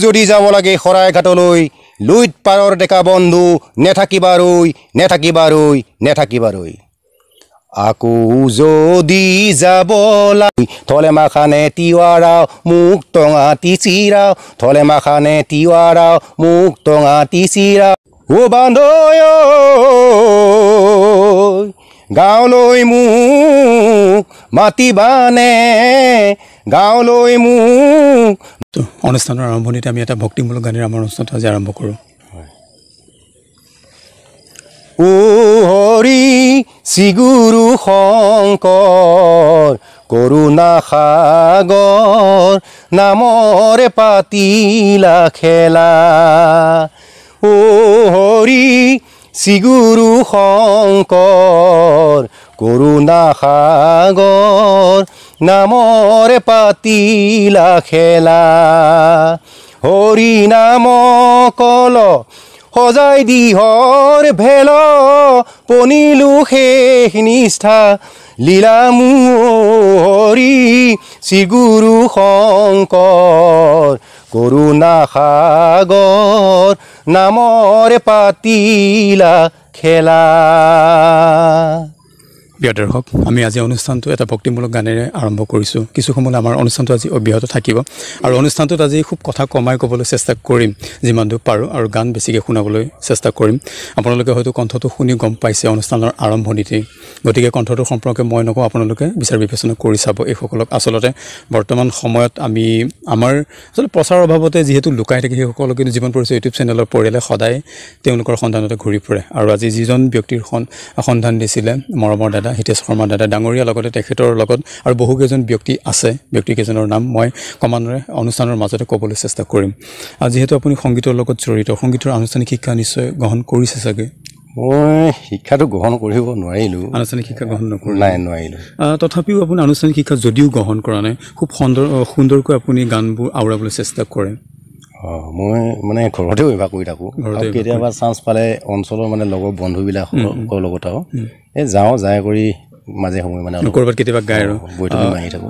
উজুৰি যাব লাগে শৰাইঘাটলৈ লুইত পাৰৰ ডেকা বন্ধু নেথাকিবা ৰৈ নেথাকিবা ৰৈ নেথাকিবা ৰৈ আকৌ উজুদি যাব লাগে থলেমাখানে তিৱাৰাও মোক টঙা টিচিৰাও থলেমাখানে তিৱাৰাও মোক টঙা টিচিৰাও ও বান্ধ গাঁৱলৈ মোক মাতিবানে গাঁৱলৈ মোক তো অনুষ্ঠানৰ আৰম্ভণিতে আমি এটা ভক্তিমূলক গানেৰে আমাৰ অনুষ্ঠানটো আজি আৰম্ভ কৰোঁ ও হৰি শ্ৰীগুৰু শংকৰ কৰুণা সাগৰ নামৰে পাতিলা খেলা ও হৰি শ্ৰীগুৰু শংকৰ কৰুণা সাগৰ নামৰে পাতিলা খেলা হৰি নাম কল সজাই দিহৰ ভেল পনিলো শেষ নিষ্ঠা লীলা মো হৰি শ্ৰীগুৰু শংকৰ কৰোণা সাগৰ নামৰে পাতিলা খেলা প্ৰিয় দৰ্শক আমি আজি অনুষ্ঠানটো এটা ভক্তিমূলক গানেৰে আৰম্ভ কৰিছোঁ কিছু সময়লৈ আমাৰ অনুষ্ঠানটো আজি অব্যাহত থাকিব আৰু অনুষ্ঠানটোত আজি খুব কথা কমাই ক'বলৈ চেষ্টা কৰিম যিমান দূৰ পাৰোঁ আৰু গান বেছিকৈ শুনাবলৈ চেষ্টা কৰিম আপোনালোকে হয়তো কণ্ঠটো শুনি গম পাইছে অনুষ্ঠানৰ আৰম্ভণিতেই গতিকে কণ্ঠটোৰ সম্পৰ্কে মই নকওঁ আপোনালোকে বিচাৰ বিবেচনা কৰি চাব এইসকলক আচলতে বৰ্তমান সময়ত আমি আমাৰ আচলতে প্ৰচাৰৰ অভাৱতে যিহেতু লুকাই থাকে সেইসকলক কিন্তু যিমান পৰিছে ইউটিউব চেনেলৰ পৰিয়ালে সদায় তেওঁলোকৰ সন্ধানতে ঘূৰি ফুৰে আৰু আজি যিজন ব্যক্তিৰ সন্ধান দিছিলে মৰমৰ দাদা দাদা হিতেশ শৰ্মা দাদা ডাঙৰীয়া লগতে তেখেতৰ লগত আৰু বহুকেইজন ব্যক্তি আছে ব্যক্তিকেইজনৰ নাম মই ক্ৰমান্বয়ে অনুষ্ঠানৰ মাজতে ক'বলৈ চেষ্টা কৰিম আৰু যিহেতু আপুনি সংগীতৰ লগত জড়িত সংগীতৰ আনুষ্ঠানিক শিক্ষা নিশ্চয় গ্ৰহণ কৰিছে চাগে মই শিক্ষাটো গ্ৰহণ কৰিব নোৱাৰিলোঁ আনুষ্ঠানিক শিক্ষা গ্ৰহণ নকৰোঁ নাই নোৱাৰিলোঁ তথাপিও আপুনি আনুষ্ঠানিক শিক্ষা যদিও গ্ৰহণ কৰা নাই খুব সুন্দৰ সুন্দৰকৈ আপুনি গানবোৰ আওৰাবলৈ চেষ্টা কৰে মই মানে ঘৰতে অভ্যাস কৰি থাকোঁ আৰু কেতিয়াবা চান্স পালে অঞ্চলৰ মানে লগৰ বন্ধুবিলাকৰ লগত আৰু এই যাওঁ যাই কৰি মাজে সময়ে মানে ক'ৰবাত কেতিয়াবা গাই আৰু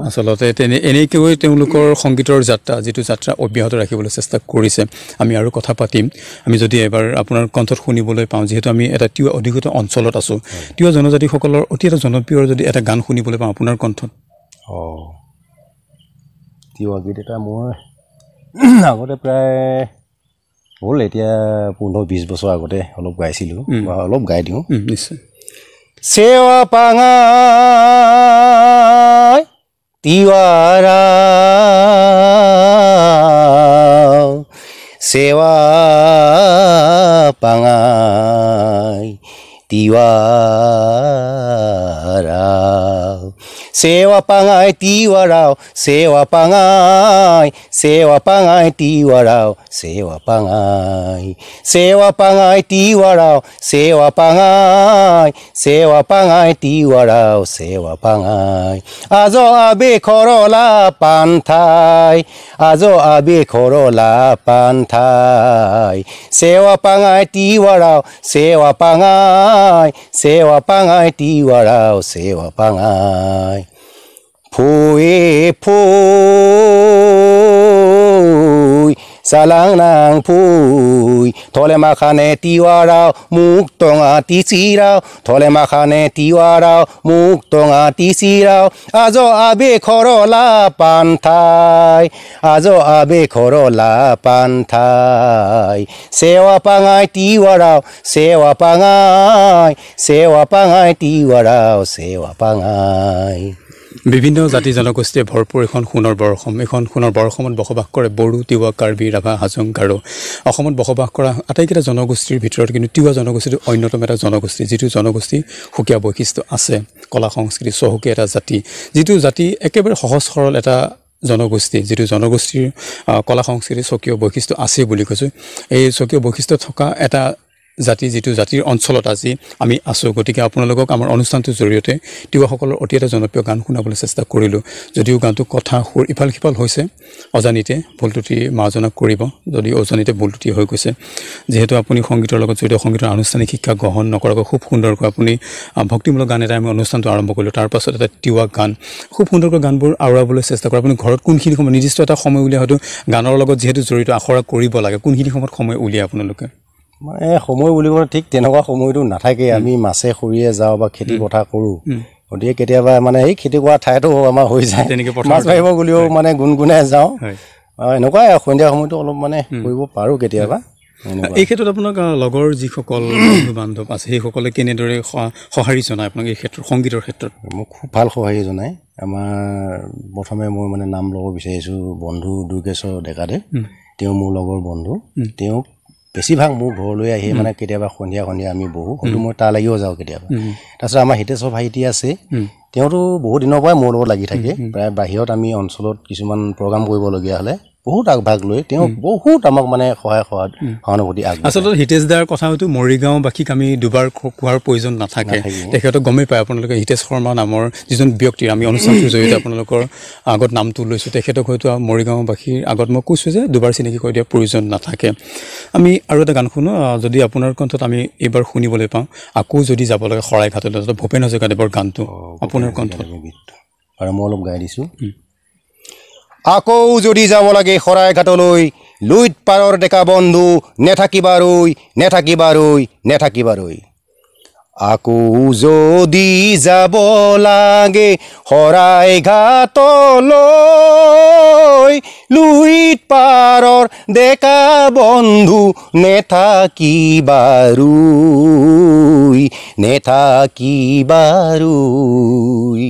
আচলতে তেনে এনেকৈ তেওঁলোকৰ সংগীতৰ যাত্ৰা যিটো যাত্ৰা অব্যাহত ৰাখিবলৈ চেষ্টা কৰিছে আমি আৰু কথা পাতিম আমি যদি এবাৰ আপোনাৰ কণ্ঠত শুনিবলৈ পাওঁ যিহেতু আমি এটা তিৱা অধিকৃত অঞ্চলত আছোঁ তিৱা জনজাতিসকলৰ অতি এটা জনপ্ৰিয় যদি এটা গান শুনিবলৈ পাওঁ আপোনাৰ কণ্ঠত অঁ তিৱা গীত এটা মই আগতে প্ৰায় হ'ল এতিয়া পোন্ধৰ বিছ বছৰ আগতে অলপ গাইছিলোঁ অলপ গাই দিওঁ চেৱা পাঙা তিৱাৰা চেৱা পাঙা তিৱাৰা Sewa pangai tiwarao, sewa pangai, sewa pangai tiwarao, sewa pangai, sewa pangai tiwarao, sewa pangai, sewa pangai tiwarao, sewa pangai. Azo abe korola pantai, azo abe korola pantai, sewa pangai tiwarao, sewa pangai, sewa pangai tiwarao, sewa pangai. phui phui salang nang phui thole ma khane tiwa rao muk tonga ti si rao thole ma khane tiwa rao muk tonga ti si rao ajo abe khoro la pan thai ajo abe khoro la pan thai sewa pangai tiwa rao sewa pangai sewa pangai tiwa rao sewa pangai বিভিন্ন জাতি জনগোষ্ঠীয়ে ভৰপূৰ এখন সোণৰ বৰসম এইখন সোণৰ বৰসমত বসবাস কৰে বড়ো তিৱা কাৰ্বি ৰাভা হাজং গাৰো অসমত বসবাস কৰা আটাইকেইটা জনগোষ্ঠীৰ ভিতৰত কিন্তু তিৱা জনগোষ্ঠীটো অন্যতম এটা জনগোষ্ঠী যিটো জনগোষ্ঠী সুকীয়া বৈশিষ্ট্য আছে কলা সংস্কৃতি চহকী এটা জাতি যিটো জাতি একেবাৰে সহজ সৰল এটা জনগোষ্ঠী যিটো জনগোষ্ঠীৰ কলা সংস্কৃতিৰ স্বকীয় বৈশিষ্ট্য আছেই বুলি কৈছোঁ এই স্বকীয় বৈশিষ্ট্য থকা এটা জাতি যিটো জাতিৰ অঞ্চলত আজি আমি আছোঁ গতিকে আপোনালোকক আমাৰ অনুষ্ঠানটোৰ জৰিয়তে তিৱাসকলৰ অতি এটা জনপ্ৰিয় গান শুনাবলৈ চেষ্টা কৰিলোঁ যদিও গানটো কথা সুৰ ইফাল সিফাল হৈছে অজানিতে ভুল ত্ৰুটি মাজনাক কৰিব যদি অজানিতে ভুল ত্ৰুটি হৈ গৈছে যিহেতু আপুনি সংগীতৰ লগত জড়িত সংগীতৰ আনুষ্ঠানিক শিক্ষা গ্ৰহণ নকৰাকৈ খুব সুন্দৰকৈ আপুনি ভক্তিমূলক গান এটা আমি অনুষ্ঠানটো আৰম্ভ কৰিলোঁ তাৰপাছত এটা তিৱা গান খুব সুন্দৰকৈ গানবোৰ আওৰাবলৈ চেষ্টা কৰোঁ আপুনি ঘৰত কোনখিনি সময় নিৰ্দিষ্ট এটা সময় উলিয়াই হয়তো গানৰ লগত যিহেতু জড়িত আখৰা কৰিব লাগে কোনখিনি সময়ত সময় উলিয়াই আপোনালোকে মানে সময় বুলি ক'লে ঠিক তেনেকুৱা সময়টো নাথাকে আমি মাছে সৰিয়ে যাওঁ বা খেতি পথাৰ কৰোঁ গতিকে কেতিয়াবা মানে সেই খেতি কৰা ঠাইতো আমাৰ হৈ যায় মাছ মাৰিব বুলিও মানে গুণগুণাই যাওঁ এনেকুৱাই সন্ধিয়া সময়টো অলপ মানে কৰিব পাৰোঁ কেতিয়াবা এই ক্ষেত্ৰত আপোনাক লগৰ যিসকল বন্ধু বান্ধৱ আছে সেইসকলে কেনেদৰে সঁহাৰি জনায় আপোনাক এই ক্ষেত্ৰত সংগীতৰ ক্ষেত্ৰত মোক খুব ভাল সঁহাৰি জনায় আমাৰ প্ৰথমে মই মানে নাম ল'ব বিচাৰিছোঁ বন্ধু দুৰ্গেশ্বৰ ডেকাদেৱ তেওঁ মোৰ লগৰ বন্ধু তেওঁক বেছিভাগ মোৰ ঘৰলৈ আহি মানে কেতিয়াবা সন্ধিয়া সন্ধিয়া আমি বহোঁ হয়তো মই তাৰ লাগিও যাওঁ কেতিয়াবা তাৰপিছত আমাৰ হিতেশ্বৰ ভাইটি আছে তেওঁতো বহুত দিনৰ পৰাই মোৰ লগত লাগি থাকে প্ৰায় বাহিৰত আমি অঞ্চলত কিছুমান প্ৰগ্ৰাম কৰিবলগীয়া হ'লে বহুত আগভাগ লৈ তেওঁ বহুত আমাক মানে সহায় সহায় সহানুভূতি আচলতে হিতেশ দাৰ কথা হয়তো মৰিগাঁওবাসীক আমি দুবাৰ কোৱাৰ প্ৰয়োজন নাথাকে তেখেতক গমেই পায় আপোনালোকে হিতেশ শৰ্মা নামৰ যিজন ব্যক্তি আমি অনুষ্ঠানটোৰ জৰিয়তে আপোনালোকৰ আগত নামটো লৈছোঁ তেখেতক হয়তো মৰিগাঁওবাসীৰ আগত মই কৈছোঁ যে দুবাৰ চিনাকি কৰি দিয়াৰ প্ৰয়োজন নাথাকে আমি আৰু এটা গান শুনো যদি আপোনাৰ কণ্ঠত আমি এইবাৰ শুনিবলৈ পাওঁ আকৌ যদি যাব লাগে শৰাইঘাটলৈ ভূপেন হাজৰিকাদেৱৰ গানটো আপোনাৰ কণ্ঠত আৰু মই অলপ গাই দিছোঁ আকৌ যদি যাব লাগে শৰাইঘাটলৈ লুইত পাৰৰ ডেকা বন্ধু নেথাকিবা ৰৈ নেথাকিবাৰৈ নেথাকিবাৰৈ নেথাকিবাৰৈ আকৌ যদি যাব লাগে শৰাইঘাটলৈ লুইত পাৰৰ ডেকা বন্ধু নেথাকিবাৰু দুই নেথাকিবাৰুই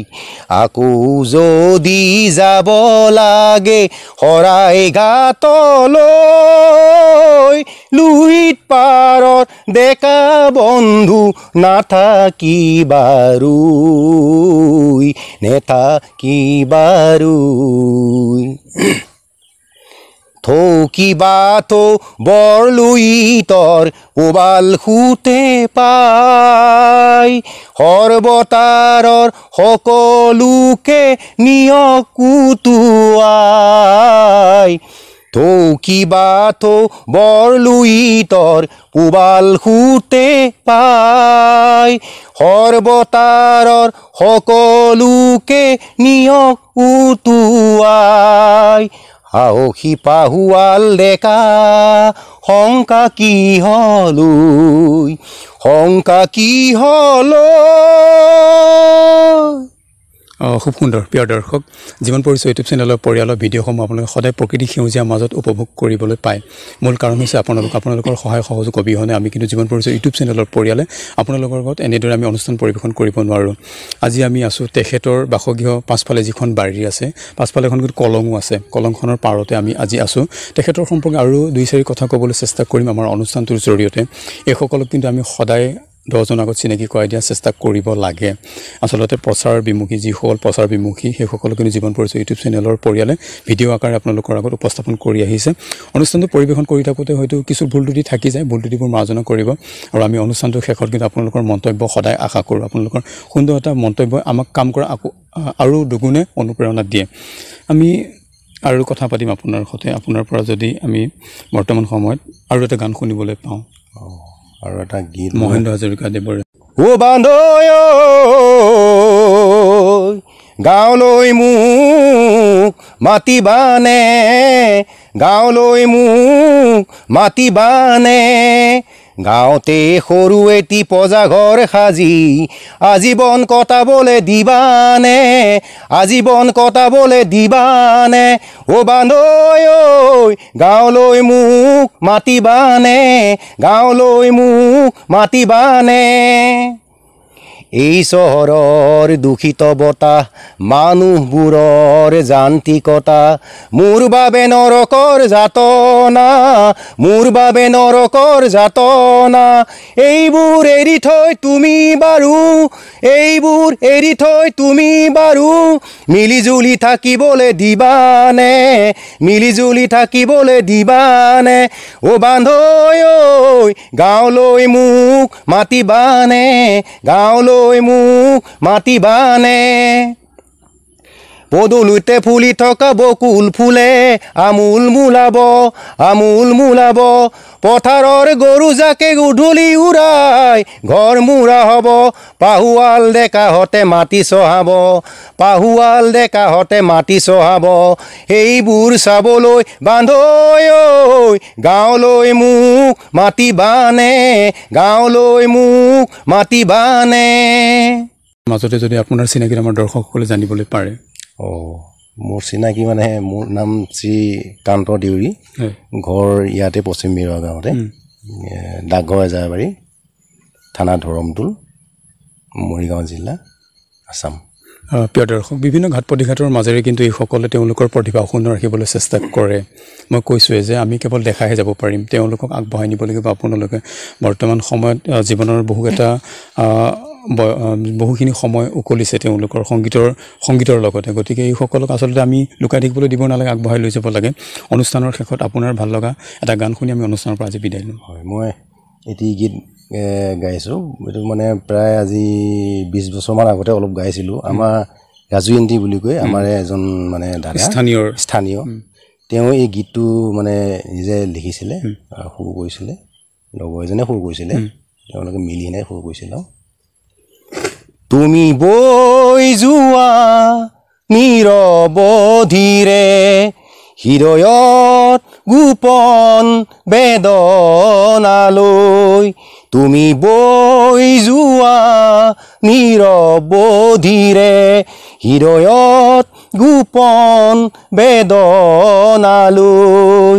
আকৌ যদি যাব লাগে শৰাই গাতলৈ লুহিত পাৰত ডেকা বন্ধু নাথাকিবাৰুই নেথাকিবাৰুই থো কি বা থো বৰলুই তৰ ওবাল সুতে পাই সৰ্বতাৰৰ সকলোকে নিয়ক কুতুৱাই থৌ কিবা থৌ বৰলুই তৰ পুবাল সুতে পাই সৰ্বতাৰৰ সকলোকে নিয়ক আহি ডেকা শংকা কি হলো শংকা কি হলো খুব সুন্দৰ প্ৰিয় দৰ্শক যিমান পৰিছোঁ ইউটিউব চেনেলৰ পৰিয়ালৰ ভিডিঅ'সমূহ আপোনালোকে সদায় প্ৰকৃতি সেউজীয়াৰ মাজত উপভোগ কৰিবলৈ পায় মূল কাৰণ হৈছে আপোনালোক আপোনালোকৰ সহায় সহযোগ অবিহনে আমি কিন্তু যিমান পৰিছোঁ ইউটিউব চেনেলৰ পৰিয়ালে আপোনালোকৰ লগত এনেদৰে আমি অনুষ্ঠান পৰিৱেশন কৰিব নোৱাৰোঁ আজি আমি আছোঁ তেখেতৰ বাসগৃহ পাছফালে যিখন বাৰী আছে পাছফালে এখন কিন্তু কলঙো আছে কলংখনৰ পাৰতে আমি আজি আছোঁ তেখেতৰ সম্পৰ্কে আৰু দুই চাৰি কথা ক'বলৈ চেষ্টা কৰিম আমাৰ অনুষ্ঠানটোৰ জৰিয়তে এইসকলক কিন্তু আমি সদায় দহজন আগত চিনাকি কৰাই দিয়াৰ চেষ্টা কৰিব লাগে আচলতে প্ৰচাৰ বিমুখী যিসকল প্ৰচাৰ বিমুখী কিন্তু জীৱন পৰিচয় ইউটিউব চেনেলৰ পৰিয়ালে ভিডিঅ' আকাৰে আপোনালোকৰ আগত উপস্থাপন কৰি আহিছে অনুষ্ঠানটো পৰিৱেশন কৰি থাকোঁতে হয়তো কিছু ভুল ত্ৰুটি থাকি যায় ভুল ত্ৰুটিবোৰ মাৰ্জনা কৰিব আৰু আমি অনুষ্ঠানটোৰ শেষত কিন্তু আপোনালোকৰ মন্তব্য সদায় আশা কৰোঁ আপোনালোকৰ সুন্দৰ এটা মন্তব্য আমাক কাম কৰা আকৌ আৰু দুগুণে অনুপ্ৰেৰণা দিয়ে আমি আৰু কথা পাতিম আপোনাৰ সৈতে আপোনাৰ পৰা যদি আমি বৰ্তমান সময়ত আৰু এটা গান শুনিবলৈ পাওঁ আৰু এটা গীত মহেন্দ্ৰ হাজৰিকাদেৱৰ ও বান্ধ গাঁৱলৈ মোক মাতিবানে গাঁৱলৈ মোক মাতিবানে গাঁৱতে সৰু এটি পজাঘৰ সাজি আজীৱন কটাবলৈ দিবানে আজীৱন কটাবলৈ দিবানে অ বান্ধৈ ঐ গাঁৱলৈ মোক মাতিবানে গাঁৱলৈ মোক মাতিবানে এই চহৰৰ দূষিত বতাহ মানুহবোৰৰ যান্ত্ৰিকতা মোৰ বাবে নৰকৰ যাতনা মোৰ বাবে নৰকৰ যাতনা এইবোৰ এৰি থৈ তুমি বাৰু এইবোৰ এৰি থৈ তুমি বাৰু মিলিজুলি থাকিবলৈ দিবানে মিলিজুলি থাকিবলৈ দিবানে অ' বান্ধ ঐ গাঁৱলৈ মোক মাতিবানে গাঁৱলৈ মোক মাতিবানে পদূলিতে ফুলি থকা বকুল ফুলে আমূল মূলাব আমূল মূলাব পথাৰৰ গৰু যাকে গধূলি উৰাই ঘৰ মূৰা হ'ব পাহুৱাল ডেকাহঁতে মাটি চহাব পাহুৱাল ডেকাহঁতে মাটি চহাব সেইবোৰ চাবলৈ বান্ধ গাঁৱলৈ মোক মাটি বানে গাঁৱলৈ মোক মাটি বানে মাজতে যদি আপোনাৰ চিনাকি আমাৰ দৰ্শকসকলে জানিবলৈ পাৰে অঁ মোৰ চিনাকি মানে মোৰ নাম শ্ৰীকান্ত দেউৰী ঘৰ ইয়াতে পশ্চিম বিৰুৱা গাঁৱতে ডাকঘৰ এজাৰবাৰী থানা ধৰমটোল মৰিগাঁও জিলা আছাম প্ৰিয় দৰ্শক বিভিন্ন ঘাট প্ৰতিঘাটৰ মাজেৰে কিন্তু এইসকলে তেওঁলোকৰ প্ৰতিভা অসুন্দৰ ৰাখিবলৈ চেষ্টা কৰে মই কৈছোঁৱেই যে আমি কেৱল দেখাহে যাব পাৰিম তেওঁলোকক আগবঢ়াই নিব লাগিব আপোনালোকে বৰ্তমান সময়ত জীৱনৰ বহু এটা বহুখিনি সময় উকলিছে তেওঁলোকৰ সংগীতৰ সংগীতৰ লগতে গতিকে এইসকলক আচলতে আমি লুকাই থাকিবলৈ দিব নালাগে আগবঢ়াই লৈ যাব লাগে অনুষ্ঠানৰ শেষত আপোনাৰ ভাল লগা এটা গান শুনি আমি অনুষ্ঠানৰ পৰা আজি বিদায় ল'ম হয় মই এটি গীত গাইছোঁ এইটো মানে প্ৰায় আজি বিছ বছৰমান আগতে অলপ গাইছিলোঁ আমাৰ ৰাজুয়ন্তী বুলি কৈ আমাৰে এজন মানে দাদা স্থানীয় স্থানীয় তেওঁ এই গীতটো মানে নিজে লিখিছিলে আৰু সুৰ কৰিছিলে লগৰ এজনে সুৰ কৰিছিলে তেওঁলোকে মিলি সেনে সুৰ কৰিছিলে আৰু তুমি বৈ যোৱা নিৰৱধিৰে হৃদয়ত গোপন বেদনালৈ তুমি বৈ যোৱা নিৰৱধিৰে হৃদয়ত গোপন বেদনালৈ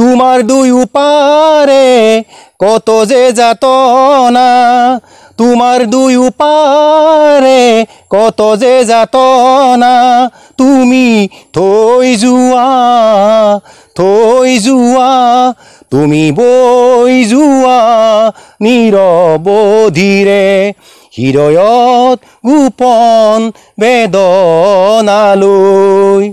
তোমাৰ দুয়ো পাৰে কত যে যাতনা তোমাৰ দুই উপাৰে কত যে যাত না তুমি থই যোৱা থই যোৱা তুমি বৈ যোৱা নিৰৱধিৰে হৃদয়ত গোপন বেদনালৈ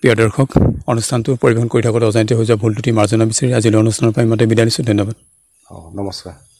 প্ৰিয় দৰ্শক অনুষ্ঠানটো পৰিৱেশন কৰি থাকোঁতে অজান্তি হৈ যোৱা ভুল ত্ৰুটি মাৰ্জনা বিচাৰি আজিলৈ অনুষ্ঠানৰ পৰা মতে বিদায় লৈছোঁ ধন্যবাদ অঁ নমস্কাৰ